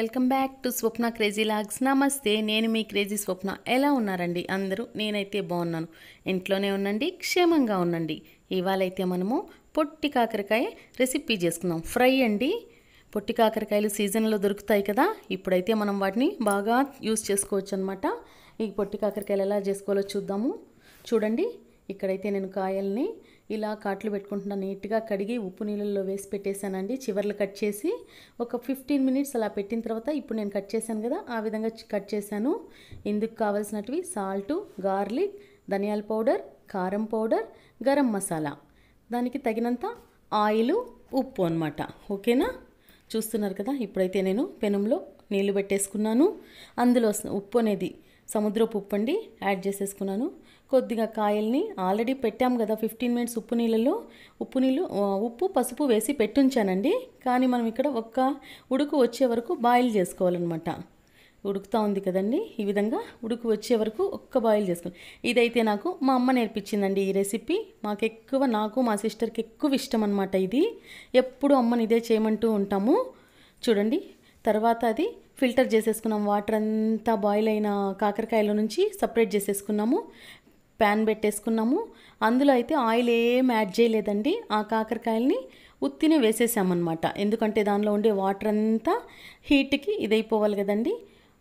welcome back to Swapna crazy logs నమస్తే నేను మీ crazy స్వప్న ఎలా ఉన్నారండి అందరూ నేనైతే బాగున్నాను ఇంట్లోనే ఉండండి క్షేమంగా ఉండండి ఇవాళైతే మనము పొట్టి కాకరకాయ రెసిపీ చేసుకుందాం ఫ్రై అండి పొట్టి కాకరకాయలు సీజన్లో దొరుకుతాయి కదా ఇప్పుడైతే మనం వాటిని బాగా యూస్ చేసుకోవచ్చు అనమాట ఈ పొట్టి కాకరకాయలు ఎలా చేసుకోవాలో చూద్దాము చూడండి ఇక్కడైతే నేను కాయల్ని ఇలా కాట్లు పెట్టుకుంటున్నాను నీట్గా కడిగి ఉప్పు నీళ్ళల్లో వేసి పెట్టేశానండి చివర్లు కట్ చేసి ఒక ఫిఫ్టీన్ మినిట్స్ అలా పెట్టిన తర్వాత ఇప్పుడు నేను కట్ చేశాను కదా ఆ విధంగా కట్ చేశాను ఇందుకు కావాల్సినటివి సాల్టు గార్లిక్ ధనియాల పౌడర్ కారం పౌడర్ గరం మసాలా దానికి తగినంత ఆయిల్ ఉప్పు అనమాట ఓకేనా చూస్తున్నారు కదా ఇప్పుడైతే నేను పెనంలో నీళ్లు పెట్టేసుకున్నాను అందులో ఉప్పు అనేది సముద్రపు ఉప్పు అండి యాడ్ చేసేసుకున్నాను కొద్దిగా కాయల్ని ఆల్రెడీ పెట్టాము కదా ఫిఫ్టీన్ మినిట్స్ ఉప్పు నీళ్ళలో ఉప్పు నీళ్ళు ఉప్పు పసుపు వేసి పెట్టుంచానండి కానీ మనం ఇక్కడ ఒక్క ఉడుకు వచ్చే వరకు బాయిల్ చేసుకోవాలన్నమాట ఉడుకుతూ ఉంది కదండి ఈ విధంగా ఉడుకు వచ్చే వరకు ఒక్క బాయిల్ చేసుకుని ఇదైతే నాకు మా అమ్మ నేర్పించిందండి ఈ రెసిపీ మాకు ఎక్కువ నాకు మా సిస్టర్కి ఎక్కువ ఇష్టం అనమాట ఇది ఎప్పుడు అమ్మని ఇదే చేయమంటూ ఉంటాము చూడండి తర్వాత అది ఫిల్టర్ చేసేసుకున్నాం వాటర్ అంతా బాయిల్ అయిన కాకరకాయలో నుంచి సపరేట్ చేసేసుకున్నాము ప్యాన్ పెట్టేసుకున్నాము అందులో అయితే ఆయిల్ ఏం యాడ్ చేయలేదండి ఆ కాకరకాయల్ని ఉత్తినే వేసేసామన్నమాట ఎందుకంటే దానిలో ఉండే వాటర్ అంతా హీట్కి ఇదైపోవాలి కదండి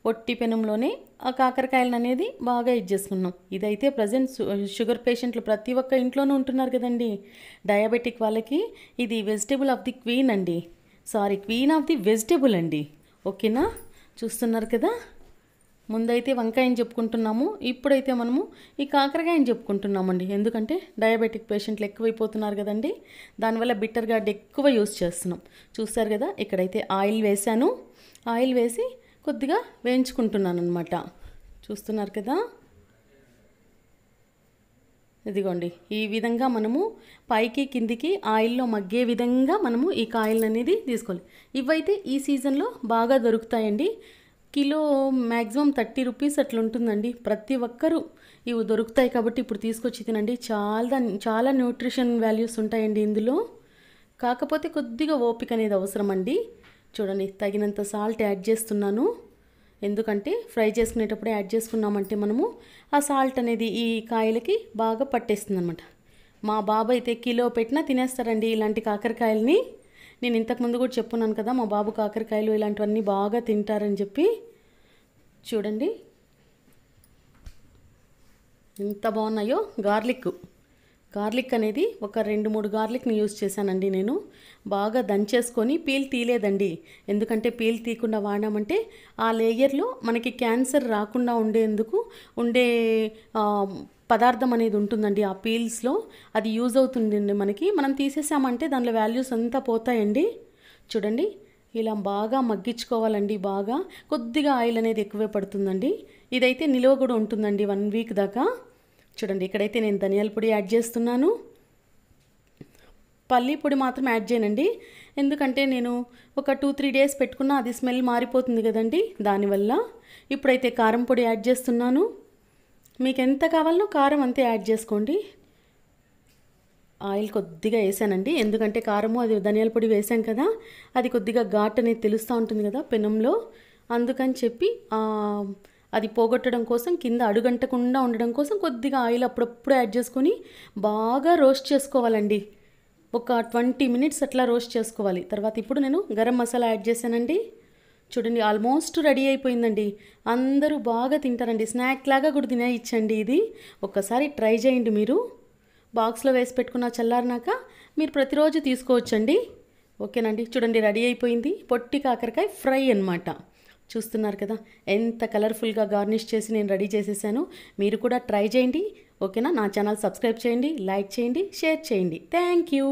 ఒట్టి పెనంలోనే ఆ కాకరకాయలను అనేది బాగా చేసుకున్నాం ఇదైతే ప్రజెంట్ షుగర్ పేషెంట్లు ప్రతి ఒక్క ఇంట్లోనూ ఉంటున్నారు కదండి డయాబెటిక్ వాళ్ళకి ఇది వెజిటేబుల్ ఆఫ్ ది క్వీన్ అండి sorry queen of the vegetable అండి ఓకేనా చూస్తున్నారు కదా ముందైతే వంకాయని చెప్పుకుంటున్నాము ఇప్పుడైతే మనము ఈ కాకరకాయని చెప్పుకుంటున్నామండి ఎందుకంటే డయాబెటిక్ పేషెంట్లు ఎక్కువైపోతున్నారు కదండి దానివల్ల బిట్టర్ గార్డ్ ఎక్కువ యూస్ చేస్తున్నాం చూస్తారు కదా ఇక్కడైతే ఆయిల్ వేశాను ఆయిల్ వేసి కొద్దిగా వేయించుకుంటున్నాను అనమాట చూస్తున్నారు కదా ఇదిగోండి ఈ విధంగా మనము పైకి కిందికి ఆయిల్లో మగ్గే విధంగా మనము ఈ కాయలను అనేది తీసుకోవాలి ఇవైతే ఈ సీజన్లో బాగా దొరుకుతాయండి కిలో మ్యాక్సిమం థర్టీ రూపీస్ అట్లా ఉంటుందండి ప్రతి ఒక్కరూ ఇవి దొరుకుతాయి కాబట్టి ఇప్పుడు తీసుకొచ్చి తినండి చాలా చాలా న్యూట్రిషన్ వాల్యూస్ ఉంటాయండి ఇందులో కాకపోతే కొద్దిగా ఓపిక అనేది అవసరం అండి చూడండి తగినంత సాల్ట్ యాడ్ చేస్తున్నాను ఎందుకంటే ఫ్రై చేసుకునేటప్పుడు యాడ్ చేసుకున్నామంటే మనము ఆ సాల్ట్ అనేది ఈ కాయలకి బాగా పట్టేస్తుంది అనమాట మా బాబు అయితే కిలో పెట్టినా తినేస్తారండి ఇలాంటి కాకరకాయలని నేను ఇంతకుముందు కూడా చెప్పున్నాను కదా మా బాబు కాకరకాయలు ఇలాంటివన్నీ బాగా తింటారని చెప్పి చూడండి ఎంత బాగున్నాయో గార్లిక్ గార్లిక్ అనేది ఒక రెండు మూడు గార్లిక్ని యూజ్ చేశానండి నేను బాగా దంచేసుకొని పీల్ తీయలేదండి ఎందుకంటే పీల్ తీయకుండా వాడామంటే ఆ లేయర్లో మనకి క్యాన్సర్ రాకుండా ఉండేందుకు ఉండే పదార్థం అనేది ఉంటుందండి ఆ పీల్స్లో అది యూజ్ అవుతుందండి మనకి మనం తీసేసామంటే దానిలో వాల్యూస్ అంతా పోతాయండి చూడండి ఇలా బాగా మగ్గించుకోవాలండి బాగా కొద్దిగా ఆయిల్ అనేది ఎక్కువే పడుతుందండి ఇదైతే నిలువ కూడా ఉంటుందండి వన్ వీక్ దాకా చూడండి ఇక్కడైతే నేను ధనియాల పొడి యాడ్ చేస్తున్నాను పల్లీ పొడి మాత్రం యాడ్ చేయనండి ఎందుకంటే నేను ఒక టూ త్రీ డేస్ పెట్టుకున్న అది స్మెల్ మారిపోతుంది కదండి దానివల్ల ఇప్పుడైతే కారం పొడి యాడ్ చేస్తున్నాను మీకు ఎంత కావాలో కారం అంతే యాడ్ చేసుకోండి ఆయిల్ కొద్దిగా వేసానండి ఎందుకంటే కారము అది ధనియాల పొడి వేసాం కదా అది కొద్దిగా ఘాట్ అనేది తెలుస్తూ ఉంటుంది కదా పెనంలో అందుకని చెప్పి అది పోగొట్టడం కోసం కింద అడుగంటకుండా ఉండడం కోసం కొద్దిగా ఆయిల్ అప్పుడప్పుడు యాడ్ చేసుకొని బాగా రోస్ట్ చేసుకోవాలండి ఒక ట్వంటీ మినిట్స్ అట్లా రోస్ట్ చేసుకోవాలి తర్వాత ఇప్పుడు నేను గరం మసాలా యాడ్ చేశానండి చూడండి ఆల్మోస్ట్ రెడీ అయిపోయిందండి అందరూ బాగా తింటారండి స్నాక్ లాగా కూడా తినేయచ్చండి ఇది ఒక్కసారి ట్రై చేయండి మీరు బాక్స్లో వేసి పెట్టుకున్న చల్లారినాక మీరు ప్రతిరోజు తీసుకోవచ్చండి ఓకేనండి చూడండి రెడీ అయిపోయింది పొట్టి కాకరకాయ ఫ్రై అనమాట చూస్తున్నారు కదా ఎంత కలర్ఫుల్గా గార్నిష్ చేసి నేను రెడీ చేసేసాను మీరు కూడా ట్రై చేయండి ఓకేనా నా ఛానల్ సబ్స్క్రైబ్ చేయండి లైక్ చేయండి షేర్ చేయండి థ్యాంక్ యూ